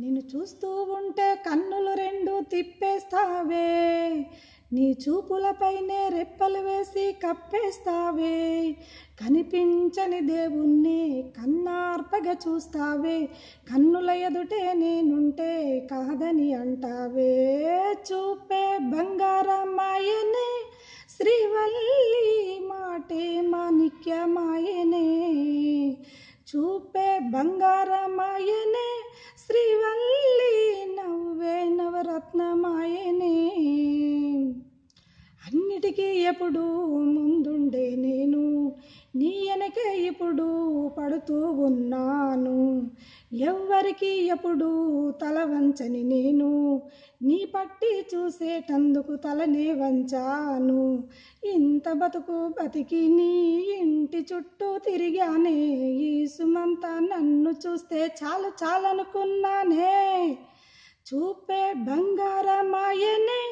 నిన్ను చూస్తూ ఉంటే కన్నులు రెండు తిప్పేస్తావే నీ చూపులపైనే రెప్పలు వేసి కప్పేస్తావే కనిపించని దేవుణ్ణి కన్నార్పగా చూస్తావే కన్నుల ఎదుటే నేనుంటే కాదని అంటావే చూపే బంగారమ్మాయనే శ్రీవల్లి మాటే మాణిక్యమాయనే చూపే బంగారమాయనే శ్రీవల్లి నవ్వే నవరత్నమాయనే అన్నిటికీ ఎప్పుడూ ముందుండే నేను నీ వెనకే ఇప్పుడు పడుతూ ఉన్నాను ఎవ్వరికి ఎప్పుడు తల వంచని నేను నీ పట్టి చూసేటందుకు తలనే వంచాను ఇంత బతుకు బతికి నీ ఇంటి చుట్టూ తిరిగానే ఈ సుమంతా నన్ను చూస్తే చాలా చాలనుకున్నానే చూపే బంగారమాయనే